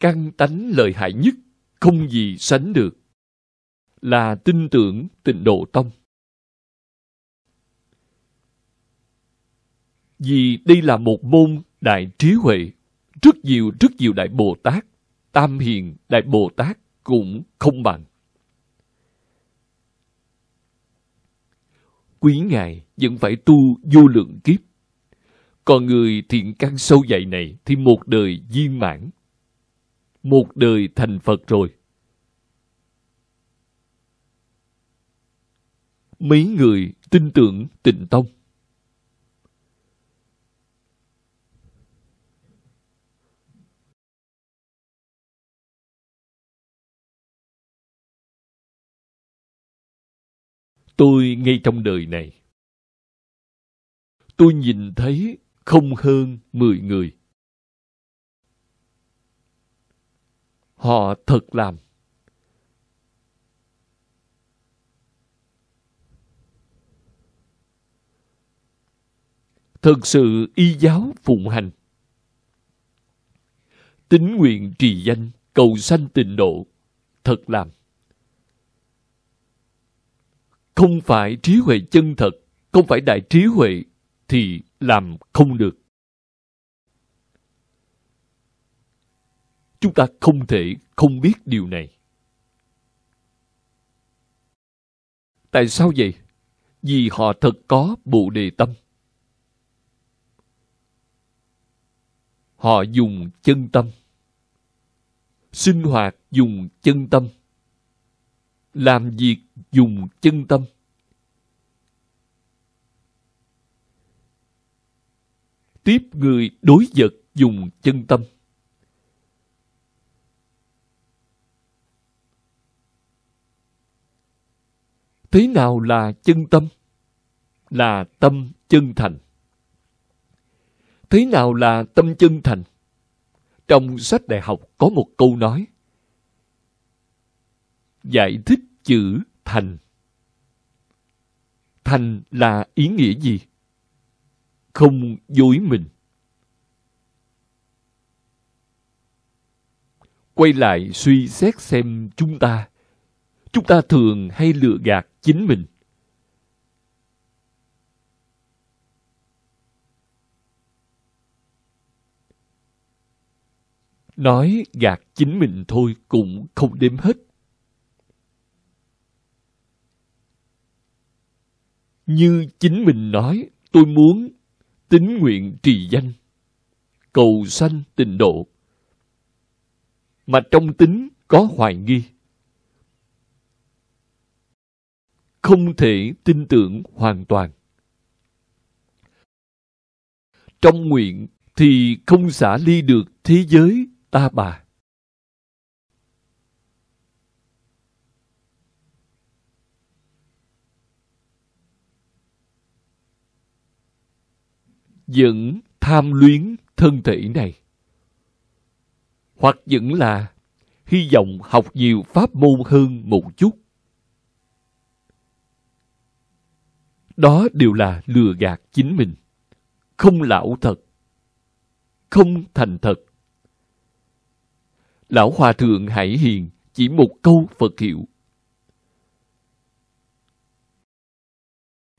căn tánh lợi hại nhất, không gì sánh được, là tin tưởng tịnh độ tông. Vì đây là một môn đại trí huệ, rất nhiều rất nhiều đại Bồ Tát, Tam Hiền đại Bồ Tát cũng không bằng. Quý ngài vẫn phải tu vô lượng kiếp còn người thiện căn sâu dày này thì một đời viên mãn một đời thành Phật rồi. Mấy người tin tưởng tịnh tông. Tôi ngay trong đời này, tôi nhìn thấy không hơn 10 người họ thực làm. Thật sự y giáo phụng hành. Tính nguyện trì danh, cầu sanh tịnh độ, thật làm. Không phải trí huệ chân thật, không phải đại trí huệ thì làm không được. Chúng ta không thể không biết điều này. Tại sao vậy? Vì họ thật có bộ Đề Tâm. Họ dùng chân tâm. Sinh hoạt dùng chân tâm. Làm việc dùng chân tâm. Tiếp người đối vật dùng chân tâm. thế nào là chân tâm là tâm chân thành thế nào là tâm chân thành trong sách đại học có một câu nói giải thích chữ thành thành là ý nghĩa gì không dối mình quay lại suy xét xem chúng ta chúng ta thường hay lừa gạt chính mình nói gạt chính mình thôi cũng không đếm hết như chính mình nói tôi muốn tín nguyện trì danh cầu sanh tịnh độ mà trong tính có hoài nghi không thể tin tưởng hoàn toàn. Trong nguyện thì không xả ly được thế giới ta bà. Vẫn tham luyến thân thể này. Hoặc vẫn là hy vọng học nhiều pháp môn hơn một chút Đó đều là lừa gạt chính mình. Không lão thật. Không thành thật. Lão Hòa Thượng Hải Hiền chỉ một câu Phật hiệu.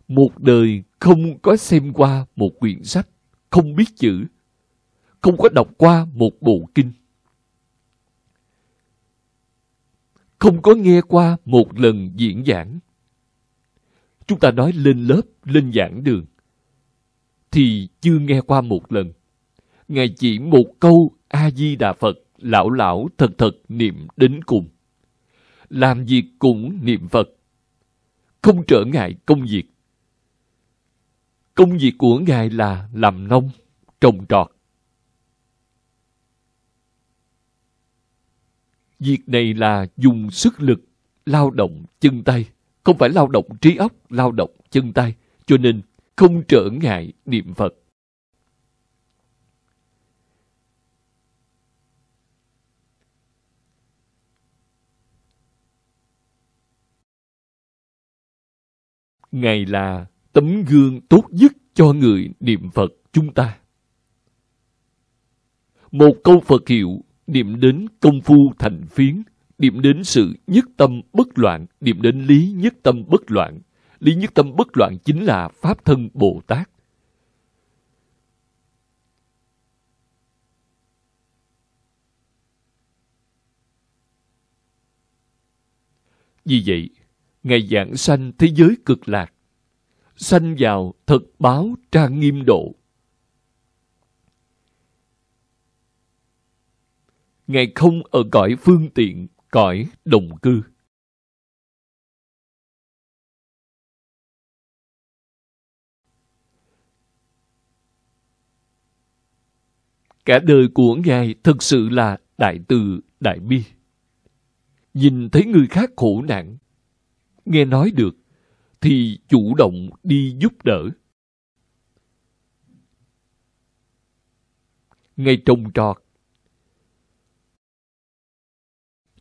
Một đời không có xem qua một quyển sách, không biết chữ, không có đọc qua một bộ kinh. Không có nghe qua một lần diễn giảng chúng ta nói lên lớp, lên giảng đường, thì chưa nghe qua một lần. Ngài chỉ một câu A-di-đà Phật, lão lão thật thật niệm đến cùng. Làm việc cũng niệm Phật, không trở ngại công việc. Công việc của Ngài là làm nông, trồng trọt. Việc này là dùng sức lực, lao động chân tay không phải lao động trí óc, lao động chân tay, cho nên không trở ngại niệm Phật. Ngài là tấm gương tốt nhất cho người niệm Phật chúng ta. Một câu Phật hiệu niệm đến công phu thành phiến điểm đến sự nhất tâm bất loạn, điểm đến lý nhất tâm bất loạn. Lý nhất tâm bất loạn chính là Pháp thân Bồ Tát. Vì vậy, Ngài giảng sanh thế giới cực lạc, sanh vào thật báo trang nghiêm độ. Ngài không ở cõi phương tiện, cõi đồng cư. Cả đời của Ngài thực sự là đại từ, đại bi. Nhìn thấy người khác khổ nạn, nghe nói được, thì chủ động đi giúp đỡ. ngài trồng trọt,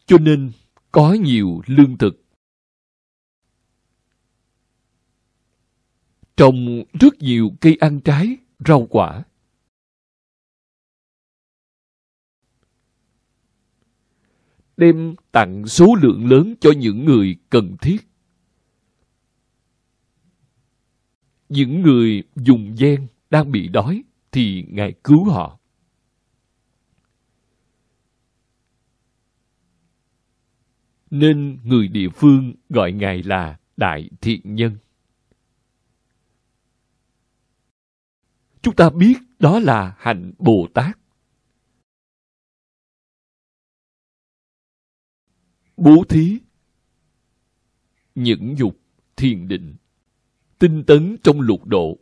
cho nên có nhiều lương thực. Trồng rất nhiều cây ăn trái, rau quả. Đem tặng số lượng lớn cho những người cần thiết. Những người dùng gian đang bị đói thì Ngài cứu họ. nên người địa phương gọi ngài là đại thiện nhân chúng ta biết đó là hạnh bồ tát bố thí những dục thiền định tinh tấn trong lục độ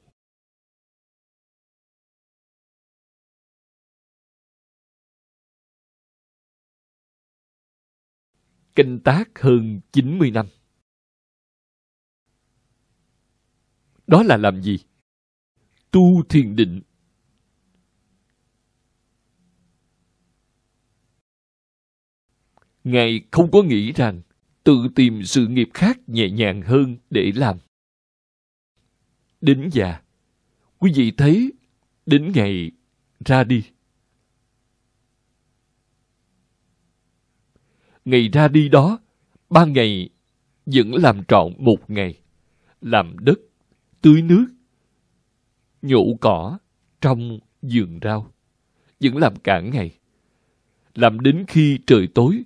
canh tác hơn 90 năm. Đó là làm gì? Tu thiền định. Ngài không có nghĩ rằng tự tìm sự nghiệp khác nhẹ nhàng hơn để làm. Đến già, quý vị thấy đến ngày ra đi ngày ra đi đó, ba ngày vẫn làm trọn một ngày. Làm đất, tưới nước, nhổ cỏ trong vườn rau. Vẫn làm cả ngày. Làm đến khi trời tối,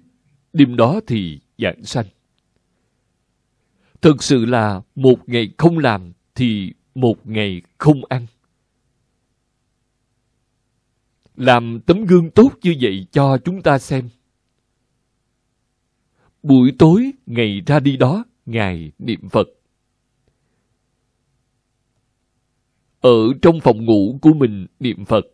đêm đó thì giảng sanh. Thật sự là một ngày không làm thì một ngày không ăn. Làm tấm gương tốt như vậy cho chúng ta xem buổi tối ngày ra đi đó ngài niệm phật ở trong phòng ngủ của mình niệm phật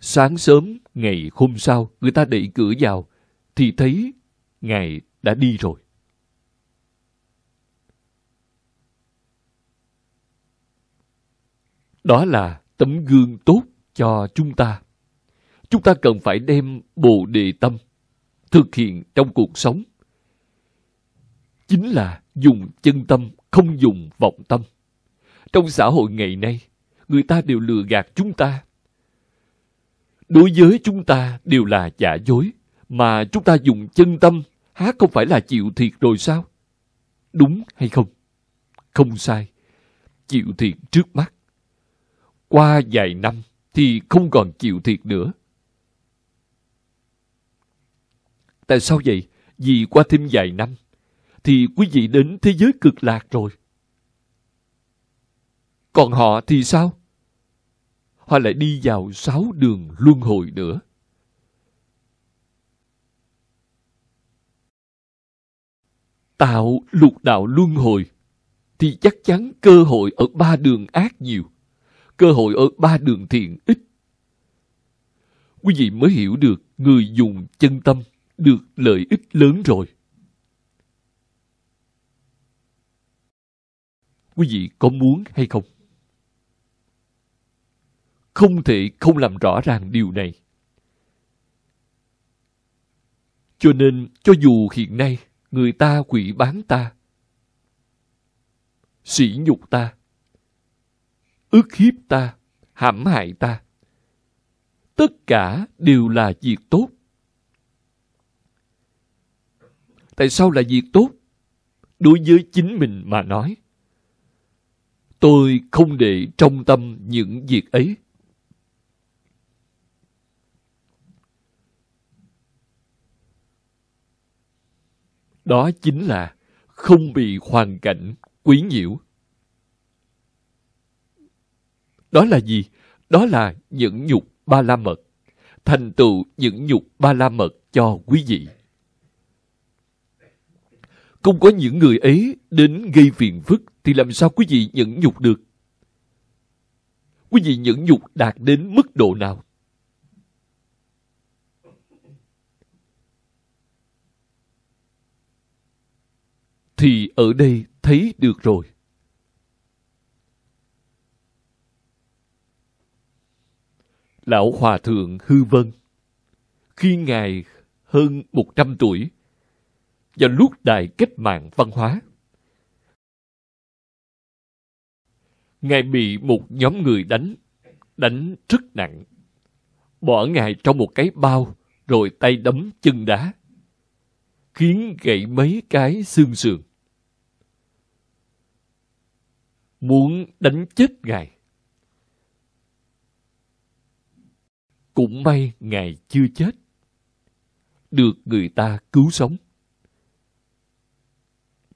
sáng sớm ngày hôm sau người ta đẩy cửa vào thì thấy ngài đã đi rồi đó là tấm gương tốt cho chúng ta chúng ta cần phải đem bồ đề tâm thực hiện trong cuộc sống chính là dùng chân tâm không dùng vọng tâm trong xã hội ngày nay người ta đều lừa gạt chúng ta đối với chúng ta đều là giả dối mà chúng ta dùng chân tâm há không phải là chịu thiệt rồi sao đúng hay không không sai chịu thiệt trước mắt qua vài năm thì không còn chịu thiệt nữa Tại sao vậy? Vì qua thêm vài năm, thì quý vị đến thế giới cực lạc rồi. Còn họ thì sao? Họ lại đi vào sáu đường luân hồi nữa. Tạo lục đạo luân hồi thì chắc chắn cơ hội ở ba đường ác nhiều. Cơ hội ở ba đường thiện ít. Quý vị mới hiểu được người dùng chân tâm được lợi ích lớn rồi. Quý vị có muốn hay không? Không thể không làm rõ ràng điều này. Cho nên, cho dù hiện nay người ta quỷ bán ta, sỉ nhục ta, ức hiếp ta, hãm hại ta, tất cả đều là việc tốt tại sao là việc tốt đối với chính mình mà nói tôi không để trong tâm những việc ấy đó chính là không bị hoàn cảnh quấy nhiễu đó là gì đó là những nhục ba la mật thành tựu những nhục ba la mật cho quý vị không có những người ấy đến gây phiền phức thì làm sao quý vị nhẫn nhục được? Quý vị nhẫn nhục đạt đến mức độ nào? Thì ở đây thấy được rồi. Lão Hòa Thượng Hư Vân Khi Ngài hơn một trăm tuổi, và lúc đại cách mạng văn hóa. Ngài bị một nhóm người đánh, đánh rất nặng. Bỏ Ngài trong một cái bao, rồi tay đấm chân đá, khiến gãy mấy cái xương sườn. Muốn đánh chết Ngài. Cũng may Ngài chưa chết, được người ta cứu sống.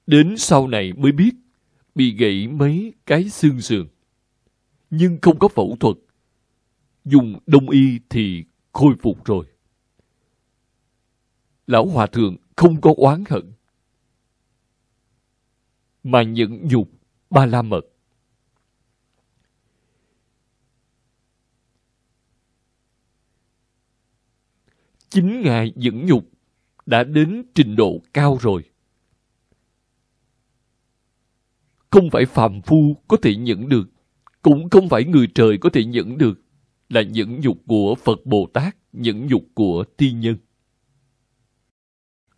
Đến sau này mới biết bị gãy mấy cái xương sườn. Nhưng không có phẫu thuật. Dùng đông y thì khôi phục rồi. Lão Hòa Thượng không có oán hận. Mà nhận nhục ba la mật. Chính Ngài dẫn nhục đã đến trình độ cao rồi. không phải phàm phu có thể nhận được, cũng không phải người trời có thể nhận được, là những nhục của Phật Bồ Tát, những nhục của tiên nhân.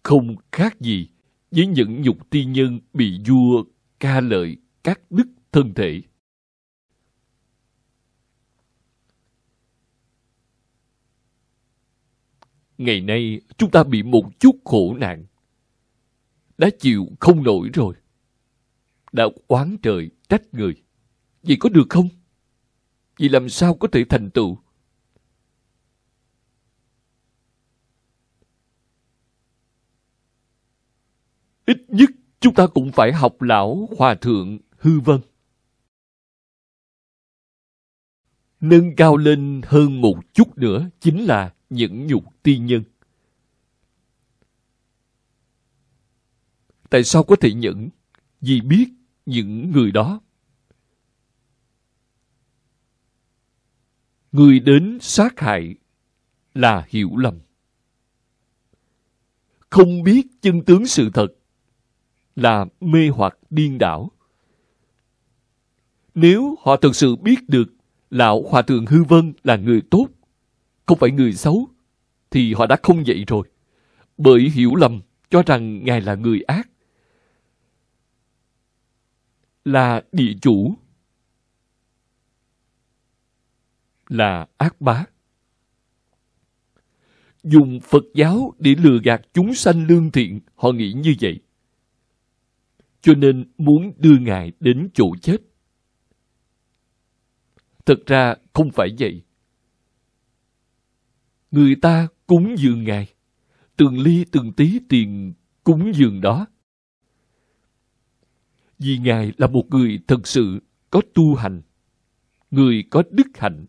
Không khác gì với những nhục tiên nhân bị vua ca lợi các đức thân thể. Ngày nay chúng ta bị một chút khổ nạn, đã chịu không nổi rồi đã oán trời trách người. Vì có được không? Vì làm sao có thể thành tựu? Ít nhất chúng ta cũng phải học lão hòa thượng hư vân. Nâng cao lên hơn một chút nữa chính là những nhục tiên nhân. Tại sao có thể nhẫn? Vì biết những người đó người đến sát hại là hiểu lầm không biết chân tướng sự thật là mê hoặc điên đảo nếu họ thực sự biết được lão hòa thượng hư vân là người tốt không phải người xấu thì họ đã không vậy rồi bởi hiểu lầm cho rằng ngài là người ác là địa chủ là ác bá dùng phật giáo để lừa gạt chúng sanh lương thiện họ nghĩ như vậy cho nên muốn đưa ngài đến chỗ chết thật ra không phải vậy người ta cúng dường ngài từng ly từng tí tiền cúng dường đó vì Ngài là một người thật sự có tu hành, người có đức hạnh.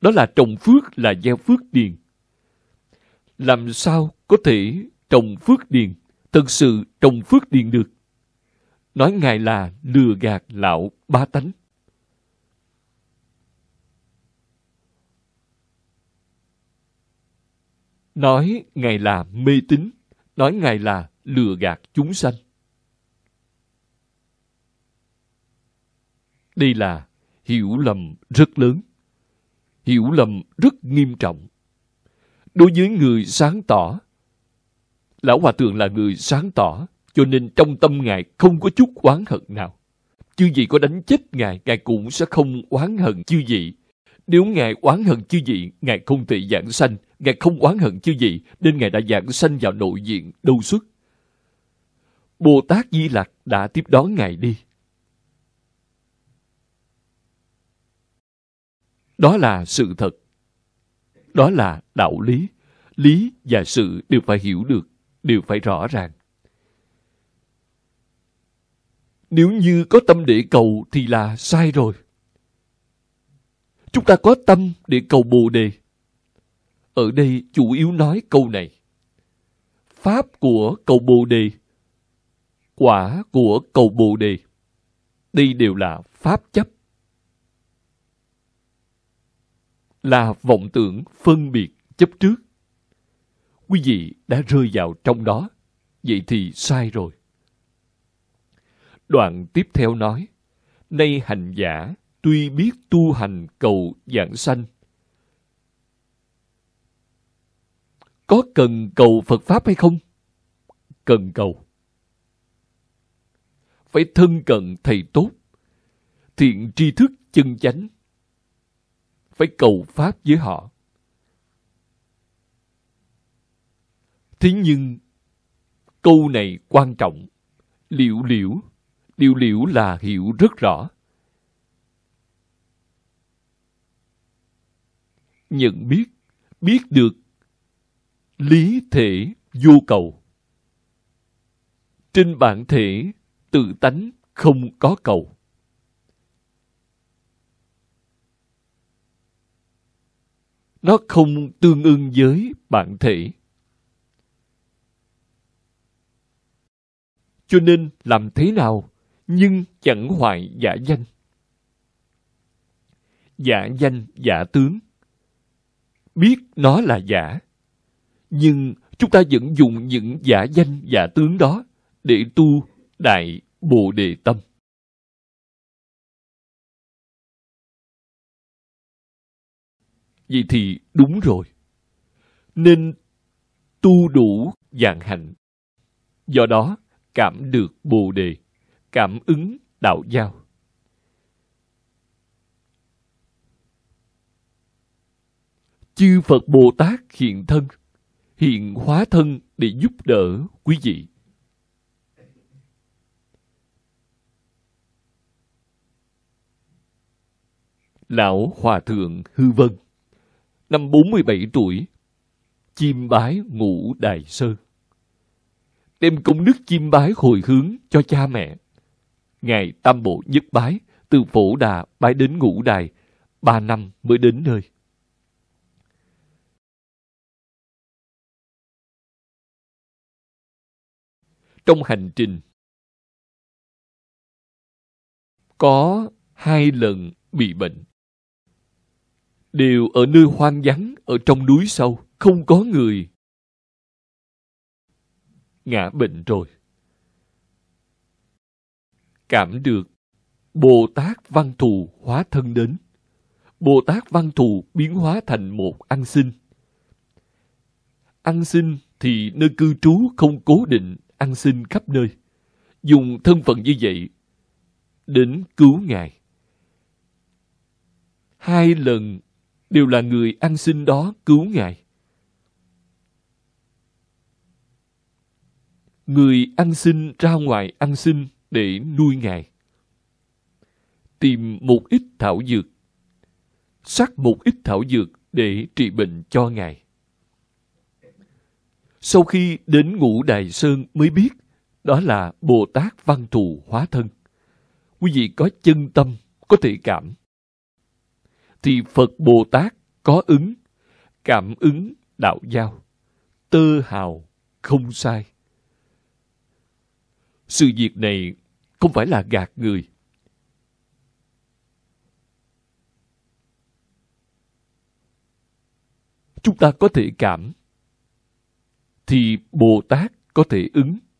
Đó là trồng phước là gieo phước điền. Làm sao có thể trồng phước điền, thật sự trồng phước điền được? Nói Ngài là lừa gạt lão ba tánh. Nói Ngài là mê tín, nói Ngài là lừa gạt chúng sanh. Đây là hiểu lầm rất lớn, hiểu lầm rất nghiêm trọng. Đối với người sáng tỏ, Lão Hòa Thượng là người sáng tỏ, cho nên trong tâm Ngài không có chút oán hận nào. Chư vị có đánh chết Ngài, Ngài cũng sẽ không oán hận chư vị. Nếu Ngài oán hận chư vị, Ngài không thể giảng sanh. Ngài không oán hận chư vị, nên Ngài đã giảng sanh vào nội diện, đâu xuất. Bồ Tát Di Lặc đã tiếp đón Ngài đi. Đó là sự thật. Đó là đạo lý. Lý và sự đều phải hiểu được, đều phải rõ ràng. Nếu như có tâm để cầu thì là sai rồi. Chúng ta có tâm để cầu Bồ Đề. Ở đây chủ yếu nói câu này. Pháp của cầu Bồ Đề, quả của cầu Bồ Đề. Đây đều là pháp chấp là vọng tưởng phân biệt chấp trước. Quý vị đã rơi vào trong đó, vậy thì sai rồi. Đoạn tiếp theo nói, Nay hành giả tuy biết tu hành cầu dạng sanh, có cần cầu Phật Pháp hay không? Cần cầu. Phải thân cận thầy tốt, thiện tri thức chân chánh phải cầu pháp với họ thế nhưng câu này quan trọng liệu liễu liệu liễu là hiểu rất rõ nhận biết biết được lý thể vô cầu trên bản thể tự tánh không có cầu nó không tương ưng với bản thể. Cho nên làm thế nào nhưng chẳng hoại giả danh. Giả danh giả tướng. Biết nó là giả, nhưng chúng ta vẫn dùng những giả danh giả tướng đó để tu đại Bồ Đề Tâm. Vậy thì đúng rồi. Nên tu đủ dạng hạnh. Do đó, cảm được bồ đề, cảm ứng đạo giao. Chư Phật Bồ Tát hiện thân, hiện hóa thân để giúp đỡ quý vị. Lão Hòa Thượng Hư Vân năm 47 tuổi, chim bái ngũ đại sơn. Đem công đức chim bái hồi hướng cho cha mẹ. Ngài Tam Bộ nhất bái, từ phổ đà bái đến ngũ đài, ba năm mới đến nơi. Trong hành trình, có hai lần bị bệnh đều ở nơi hoang vắng, ở trong núi sâu, không có người. Ngã bệnh rồi. Cảm được Bồ Tát Văn Thù hóa thân đến. Bồ Tát Văn Thù biến hóa thành một ăn xin Ăn xin thì nơi cư trú không cố định, ăn xin khắp nơi. Dùng thân phận như vậy đến cứu Ngài. Hai lần đều là người ăn xin đó cứu Ngài. Người ăn xin ra ngoài ăn xin để nuôi Ngài. Tìm một ít thảo dược, sắc một ít thảo dược để trị bệnh cho Ngài. Sau khi đến ngũ Đài Sơn mới biết đó là Bồ Tát Văn Thù Hóa Thân. Quý vị có chân tâm, có thể cảm thì Phật Bồ Tát có ứng, cảm ứng đạo giao, tơ hào không sai. Sự việc này không phải là gạt người. Chúng ta có thể cảm, thì Bồ Tát có thể ứng.